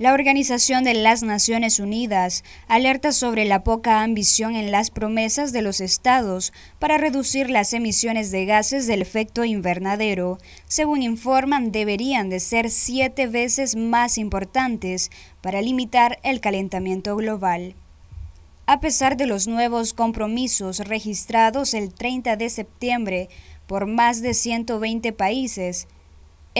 La Organización de las Naciones Unidas alerta sobre la poca ambición en las promesas de los estados para reducir las emisiones de gases del efecto invernadero. Según informan, deberían de ser siete veces más importantes para limitar el calentamiento global. A pesar de los nuevos compromisos registrados el 30 de septiembre por más de 120 países,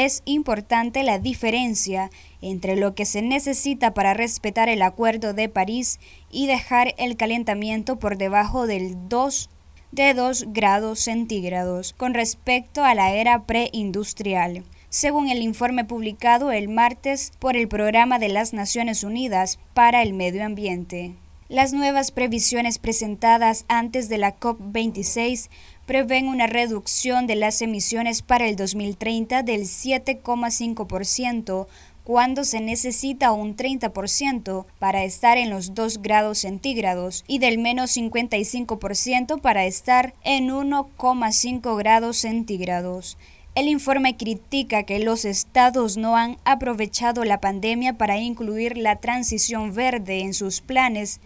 es importante la diferencia entre lo que se necesita para respetar el Acuerdo de París y dejar el calentamiento por debajo del 2 de 2 grados centígrados con respecto a la era preindustrial según el informe publicado el martes por el Programa de las Naciones Unidas para el Medio Ambiente. Las nuevas previsiones presentadas antes de la COP26 prevén una reducción de las emisiones para el 2030 del 7,5% cuando se necesita un 30% para estar en los 2 grados centígrados y del menos 55% para estar en 1,5 grados centígrados. El informe critica que los estados no han aprovechado la pandemia para incluir la transición verde en sus planes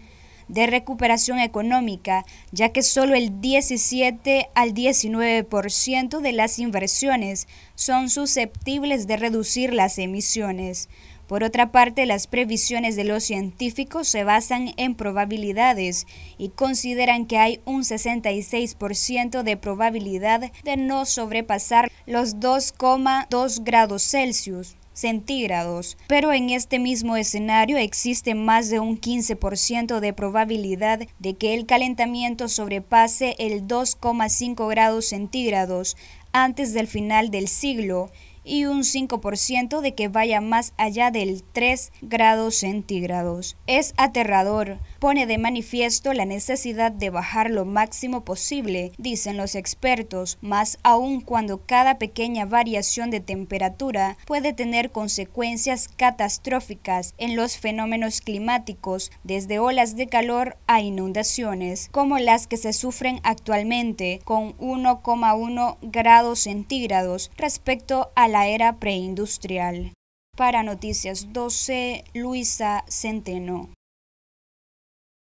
de recuperación económica, ya que solo el 17 al 19% de las inversiones son susceptibles de reducir las emisiones. Por otra parte, las previsiones de los científicos se basan en probabilidades y consideran que hay un 66% de probabilidad de no sobrepasar los 2,2 grados Celsius centígrados, pero en este mismo escenario existe más de un 15% de probabilidad de que el calentamiento sobrepase el 2,5 grados centígrados antes del final del siglo y un 5% de que vaya más allá del 3 grados centígrados. Es aterrador, pone de manifiesto la necesidad de bajar lo máximo posible, dicen los expertos, más aún cuando cada pequeña variación de temperatura puede tener consecuencias catastróficas en los fenómenos climáticos, desde olas de calor a inundaciones, como las que se sufren actualmente, con 1,1 grados centígrados respecto a la la era preindustrial. Para Noticias 12, Luisa Centeno.